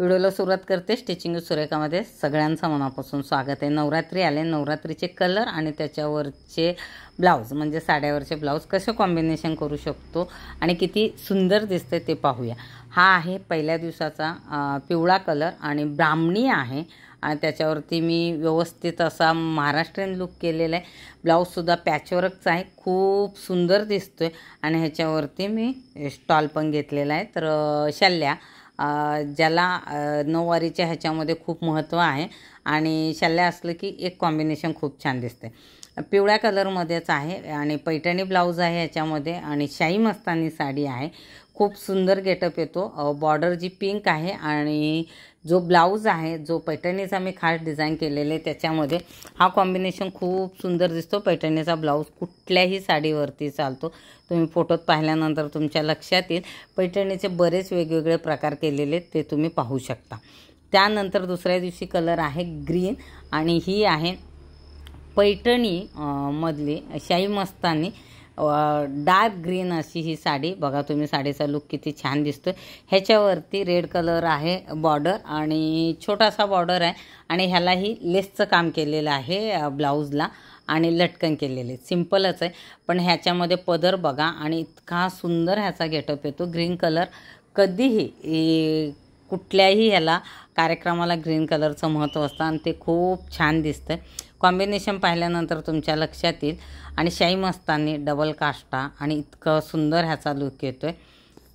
व्हिडिओला सुरुवात करते स्टिचिंग सुरेखामध्ये सगळ्यांचं मनापासून स्वागत आहे नवरात्री आले नवरात्रीचे कलर आणि त्याच्यावरचे ब्लाऊज म्हणजे साड्यावरचे ब्लाऊज कसे कॉम्बिनेशन करू शकतो आणि किती सुंदर दिसते ते पाहूया हा आहे पहिल्या दिवसाचा पिवळा कलर आणि ब्राह्मणी आहे आणि त्याच्यावरती मी व्यवस्थित असा महाराष्ट्रीयन लुक केलेला आहे ब्लाऊजसुद्धा पॅचवर्कचा आहे खूप सुंदर दिसतो आहे आणि ह्याच्यावरती मी स्टॉल पण घेतलेला आहे तर शल्या ज्याला नऊवारीच्या ह्याच्यामध्ये खूप महत्त्व आहे आणि शाल्या असलं की एक कॉम्बिनेशन खूप छान दिसते पिवळ्या कलरमध्येच आहे आणि पैठणी ब्लाऊज आहे ह्याच्यामध्ये आणि शाही मस्तानी साडी आहे खूप सुंदर गेटअप येतो बॉर्डर जी पिंक आहे आणि जो ब्लाऊज आहे जो पैठणीचा मी खास डिझाईन केलेले त्याच्यामध्ये हा कॉम्बिनेशन खूप सुंदर दिसतो पैठणीचा ब्लाऊज कुठल्याही साडीवरती चालतो तुम्ही फोटोत पाहिल्यानंतर तुमच्या लक्षात येईल पैठणीचे बरेच वेगवेगळे प्रकार केलेले ते तुम्ही पाहू शकता त्यानंतर दुसऱ्या दिवशी कलर आहे ग्रीन आणि ही आहे पैठणी मधली शाही मस्तानी डार्क ग्रीन अशी ही साडी बघा तुम्ही साडीचा सा लुक किती छान दिसतो ह्याच्यावरती रेड कलर आहे बॉर्डर आणि छोटासा बॉर्डर आहे आणि ह्यालाही लेसचं काम केलेलं आहे ब्लाऊजला आणि लटकन केलेले सिम्पलच आहे पण ह्याच्यामध्ये पदर बघा आणि इतका सुंदर ह्याचा गेटअप येतो ग्रीन कलर कधीही कुठल्याही ह्याला कार्यक्रमाला ग्रीन कलरचं महत्त्व असतं आणि ते खूप छान दिसतं कॉम्बिनेशन पाहिल्यानंतर तुमच्या लक्षात येईल आणि शाही मस्तानी डबल काष्टा आणि इतकं सुंदर ह्याचा लुक येतो आहे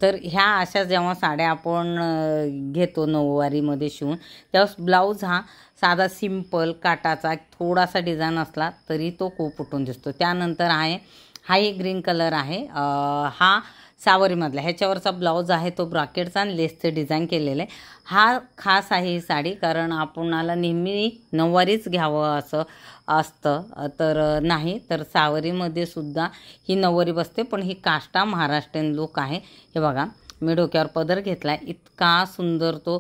तर ह्या अशा जेव्हा साड्या आपण घेतो नऊवारीमध्ये शिवून तेव्हा ब्लाऊज हा साधा सिंपल काटाचा थोडासा डिझाईन असला तरी तो खूप उठून दिसतो त्यानंतर आहे हा एक ग्रीन कलर आहे हा सावरीमधला ह्याच्यावरचा ब्लाऊज आहे तो ब्रॉकेटचा आणि लेसचे डिझाईन केलेलं आहे हा खास आहे ही साडी कारण आपणाला नेहमी नऊवारीच घ्यावं असं असतं तर नाही तर सावरीमध्ये सुद्धा ही नऊवारी बसते पण ही काष्टा महाराष्ट्रीयन लोक आहे हे बघा मी डोक्यावर पदर घेतला इतका सुंदर तो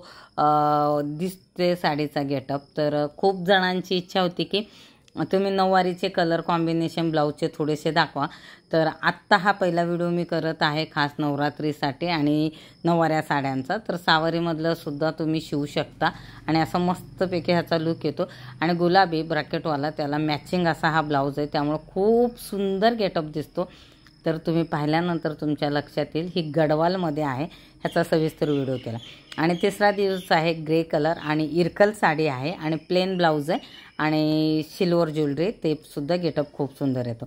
दिसते साडीचा गेटअप तर खूप जणांची इच्छा होती की तुम्ही नऊवारीचे कलर कॉम्बिनेशन ब्लाऊजचे थोडेसे दाखवा तर आत्ता हा पहिला व्हिडिओ मी करत आहे खास नवरात्रीसाठी आणि नववाऱ्या साड्यांचा तर सावरीमधलंसुद्धा सुद्धा तुम्ही शिवू शकता आणि असा मस्तपैकी ह्याचा लुक येतो आणि गुलाबी ब्रॅकेटवाला त्याला मॅचिंग असा हा ब्लाऊज आहे त्यामुळं खूप सुंदर गेटअप दिसतो तर तुम्ही पाहिल्यानंतर तुमच्या लक्षात येईल ही गडवालमध्ये आहे ह्याचा सविस्तर व्हिडिओ केला आणि तिसरा दिवस आहे ग्रे कलर आणि इरकल साडी आहे आणि प्लेन ब्लाऊज आहे आणि सिल्वर ज्वेलरी ते सुद्धा गेटअप खूप सुंदर येतो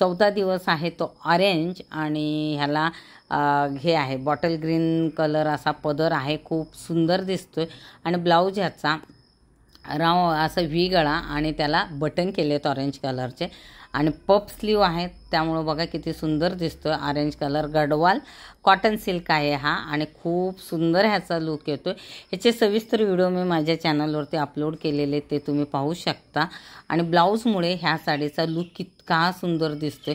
चौथा दिवस आहे तो ऑरेंज आणि ह्याला हे आहे बॉटल ग्रीन कलर असा पदर आहे खूप सुंदर दिसतो आहे आणि ब्लाऊज ह्याचा राव असा व्ही गळा आणि त्याला बटन केले आहेत ऑरेंज कलरचे आणि पप स्लीव आहेत त्यामुळं बघा किती सुंदर दिसतो आहे orange colour Gadwal cotton silk आहे हा आणि खूप सुंदर ह्याचा लुक येतो आहे ह्याचे सविस्तर व्हिडिओ मी माझ्या चॅनलवरती अपलोड केलेले ते तुम्ही पाहू शकता आणि ब्लाऊजमुळे ह्या साडीचा लुक कितका सुंदर दिसतो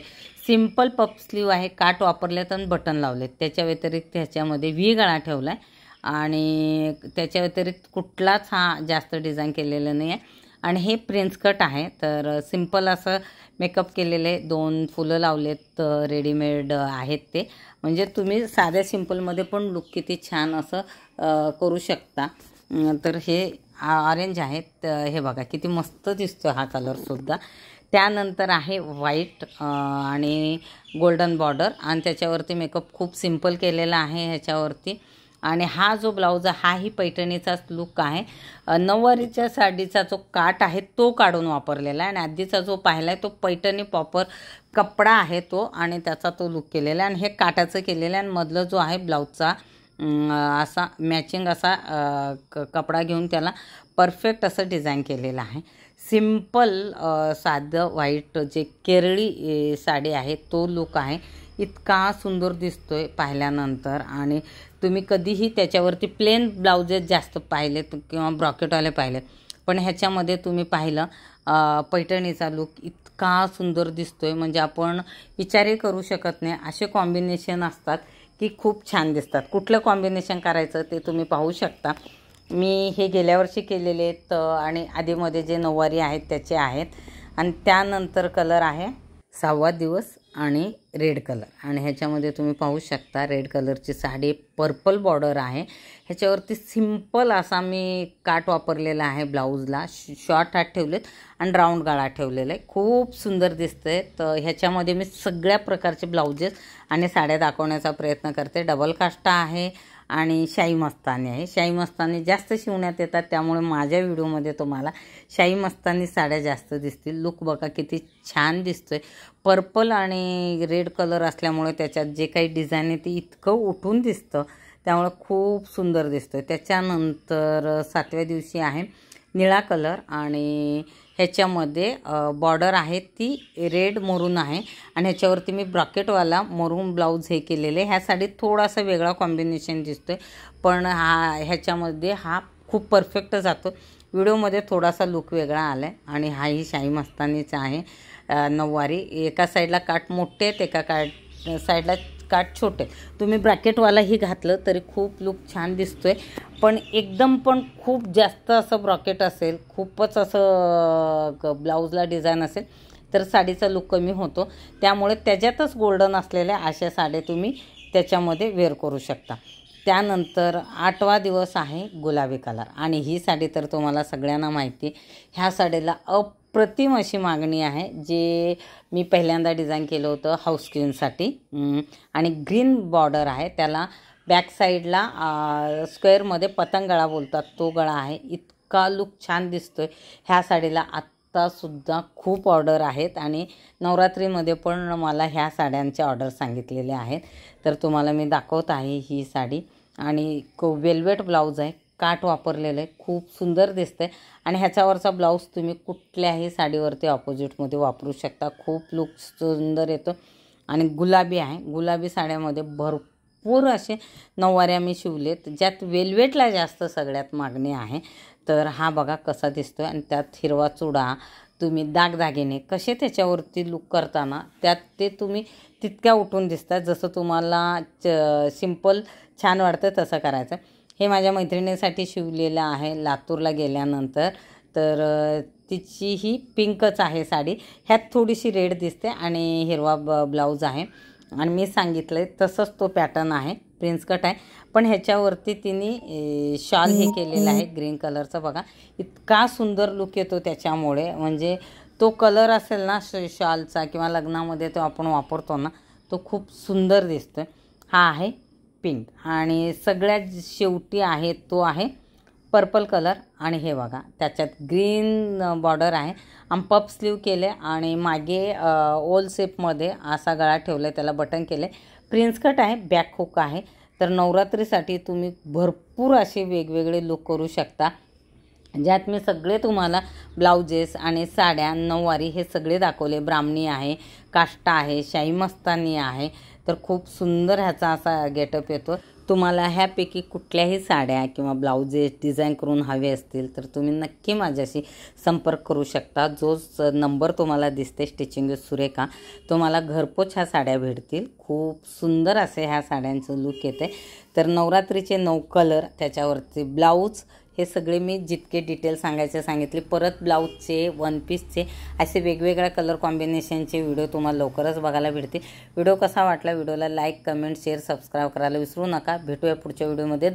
सिंपल पप स्लीव आहे काट वापरलेत आणि बटन लावलेत त्याच्या व्यतिरिक्त ह्याच्यामध्ये व्ही गळा ठेवला आहे आणि त्याच्या व्यतिरिक्त कुठलाच हा जास्त डिझाईन केलेला नाही आहे आणि हे प्रिन्स कट आहे तर सिंपल असं मेकअप केलेले दोन फुलं लावलेत रेडीमेड आहेत ते म्हणजे तुम्ही साध्या सिंपलमध्ये पण लुक किती छान असं करू शकता तर हे ऑरेंज आहेत हे बघा किती मस्त दिसतो हा कलरसुद्धा त्यानंतर आहे व्हाईट आणि गोल्डन बॉर्डर आणि त्याच्यावरती मेकअप खूप सिम्पल केलेला आहे ह्याच्यावरती आणि हा जो ब्लाऊज आहे हाही पैठणीचाच लुक आहे नऊवारीच्या साडीचा जो काट आहे तो काढून वापरलेला आहे आणि आधीचा जो पाहिला आहे तो पैठणी प्रॉपर कपडा आहे तो आणि त्याचा तो लुक केलेला आहे आणि हे काटाचं केलेलं आहे आणि मधलं जो आहे ब्लाऊजचा असा मॅचिंग असा कपडा घेऊन त्याला परफेक्ट असं डिझाईन केलेलं आहे सिम्पल साधं व्हाईट जे केरळी साडी आहे तो लुक आहे इतका सुंदर दिसतो आहे पाहिल्यानंतर आणि तुम्ही कधीही त्याच्यावरती प्लेन ब्लाउजेस जास्त पाहिलेत किंवा ब्रॉकेटवाले पाहिलेत पण ह्याच्यामध्ये तुम्ही पाहिलं पैठणीचा लुक इतका सुंदर दिसतो आहे म्हणजे आपण विचारही करू शकत नाही असे कॉम्बिनेशन असतात की खूप छान दिसतात कुठलं कॉम्बिनेशन करायचं ते तुम्ही पाहू शकता मी हे गेल्या वर्षी केलेले आहेत आणि आधीमध्ये जे नऊवारी आहेत त्याचे आहेत आणि त्यानंतर कलर आहे सहावा दिवस आणि रेड कलर आणि ह्याच्यामध्ये तुम्ही पाहू शकता रेड कलरची साडी पर्पल बॉर्डर आहे ह्याच्यावरती सिम्पल असा मी काट वापरलेला आहे ब्लाऊजला शॉर्ट हात ठेवलेत आणि राऊंड गाळा ठेवलेला आहे खूप सुंदर दिसतंय तर ह्याच्यामध्ये मी सगळ्या प्रकारचे ब्लाऊजेस आणि साड्या दाखवण्याचा प्रयत्न करते डबल काष्टा आहे आणि शाही मस्तानी आहे शाही मस्तानी जास्त शिवण्यात येतात त्यामुळे माझ्या व्हिडिओमध्ये तुम्हाला शाही मस्तानी साड्या जास्त दिसतील लुक बघा किती छान दिसतो आहे पर्पल आणि रेड कलर असल्यामुळे त्याच्यात जे काही डिझाईन आहे ते इतकं उठून दिसतं त्यामुळे खूप सुंदर दिसतं त्याच्यानंतर सातव्या दिवशी आहे निळा कलर आणि ह्याच्यामध्ये बॉर्डर आहे ती रेड मरून आहे आणि ह्याच्यावरती मी ब्रॉकेटवाला मरून ब्लाऊज हे केलेले ह्या साडीत थोडासा वेगळा कॉम्बिनेशन दिसतो आहे पण हा ह्याच्यामध्ये हा खूप परफेक्ट जातो व्हिडिओमध्ये थोडासा लुक वेगळा आला आहे आणि हाही शाही मस्तानीचा आहे नऊवारी एका साईडला काट मोठे आहेत एका काट साईडला काट छोटे तुम्ही ब्रॅकेटवालाही घातलं तरी खूप लुक छान दिसतो आहे पण एकदम पण खूप जास्त असं ब्रॉकेट असेल खूपच असं ब्लाऊजला डिझाईन असेल तर साडीचा लुक कमी होतो त्यामुळे त्याच्यातच गोल्डन असलेल्या अशा साड्या तुम्ही त्याच्यामध्ये वेअर करू शकता त्यानंतर आठवा दिवस आहे गुलाबी कलर आणि ही साडी तर तुम्हाला सगळ्यांना माहिती ह्या साडीला अप्रतिम अशी मागणी आहे जे मी पहिल्यांदा डिझाईन केलं होतं हाऊस क्लीनसाठी आणि ग्रीन बॉर्डर आहे त्याला बॅक साईडला स्क्वेअरमध्ये पतंग गळा बोलतात तो गळा आहे इतका लुक छान दिसतो आहे ह्या साडीला आत्तासुद्धा खूप ऑर्डर आहेत आणि नवरात्रीमध्ये पण मला ह्या साड्यांचे ऑर्डर सांगितलेले आहेत तर तुम्हाला मी दाखवत आहे ही साडी आणि को वेल्वेट ब्लाऊज आहे काट वापरलेलं आहे खूप सुंदर दिसतं आहे आणि ह्याच्यावरचा ब्लाऊज तुम्ही कुठल्याही साडीवरती ऑपोजिटमध्ये वापरू शकता खूप लुक सुंदर येतो आणि गुलाबी आहे गुलाबी साड्यामध्ये भरपूर असे नऊवाऱ्या मी शिवलेत ज्यात वेल्वेटला जास्त सगळ्यात मागणी आहे तर हा बघा कसा दिसतो आहे आणि त्यात हिरवा चुडा तुम्ही दागदागिने कसे त्याच्यावरती लुक करताना त्यात ते तुम्ही तितक्या उठून दिसतात जसं तुम्हाला च सिम्पल छान वाटतं तसं करायचं हे माझ्या मैत्रिणीसाठी शिवलेलं आहे लातूरला गेल्यानंतर तर तिची ही पिंकच आहे साडी ह्यात थोडीशी रेड दिसते आणि हिरवा ब ब्लाऊज आहे आणि मी सांगितलं आहे तसंच तो पॅटर्न आहे प्रिन्स कट आहे पण ह्याच्यावरती तिने शॉल हे केलेला आहे ग्रीन कलरचा बघा इतका सुंदर लुक येतो त्याच्यामुळे म्हणजे तो कलर असेल ना श शॉलचा किंवा लग्नामध्ये तो आपण वापरतो ना तो खूप सुंदर दिसतो हा आहे पिंक आणि सगळ्यात शेवटी आहे तो आहे पर्पल कलर आणि हे बघा त्याच्यात ग्रीन बॉर्डर आहे आणि पप स्लीव केले आणि मागे ओल सेपमध्ये असा गळा ठेवला आहे त्याला बटन केले प्रिन्स कट आहे बॅक हुक आहे तर नवरात्रीसाठी तुम्ही भरपूर असे वेगवेगळे लुक करू शकता ज्यात मी सगळे तुम्हाला ब्लाउजेस आणि साड्या नऊवारी हे सगळे दाखवले ब्राह्मणी आहे काष्टा आहे शाही मस्तानी आहे तर खूप सुंदर ह्याचा असा गेटअप येतो तुम्हाला ह्यापैकी कुठल्याही साड्या किंवा ब्लाउजेस डिझाईन करून हवे असतील तर तुम्ही नक्की माझ्याशी संपर्क करू शकता जो नंबर तुम्हाला दिसते स्टिचिंग सुरेखा तुम्हाला घरपोच ह्या साड्या भेटतील खूप सुंदर असे ह्या साड्यांचं लुक येते तर नवरात्रीचे नऊ कलर त्याच्यावरती ब्लाऊज हे सगळे मी जितके डिटेल सांगायचे सांगितले परत ब्लाऊजचे वन पीसचे असे वेगवेगळ्या कलर कॉम्बिनेशनचे व्हिडिओ तुम्हाला लवकरच बघायला भेटतील व्हिडिओ कसा वाटला व्हिडिओला लाईक कमेंट शेअर सबस्क्राईब करायला विसरू नका भेटूया पुढच्या व्हिडिओमध्ये